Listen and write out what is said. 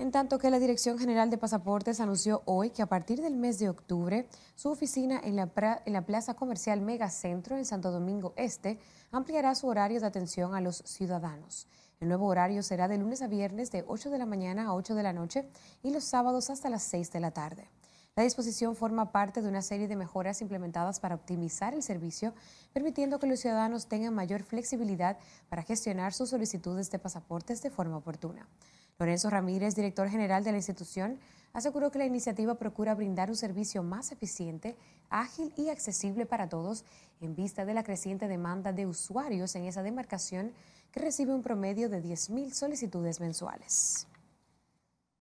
En tanto que la Dirección General de Pasaportes anunció hoy que a partir del mes de octubre, su oficina en la, Plaza Comercial Megacentro en Santo Domingo Este ampliará su horario de atención a los ciudadanos. El nuevo horario será de lunes a viernes de 8 de la mañana a 8 de la noche y los sábados hasta las 6 de la tarde. La disposición forma parte de una serie de mejoras implementadas para optimizar el servicio, permitiendo que los ciudadanos tengan mayor flexibilidad para gestionar sus solicitudes de pasaportes de forma oportuna. Lorenzo Ramírez, director general de la institución, aseguró que la iniciativa procura brindar un servicio más eficiente, ágil y accesible para todos en vista de la creciente demanda de usuarios en esa demarcación que recibe un promedio de 10.000 solicitudes mensuales.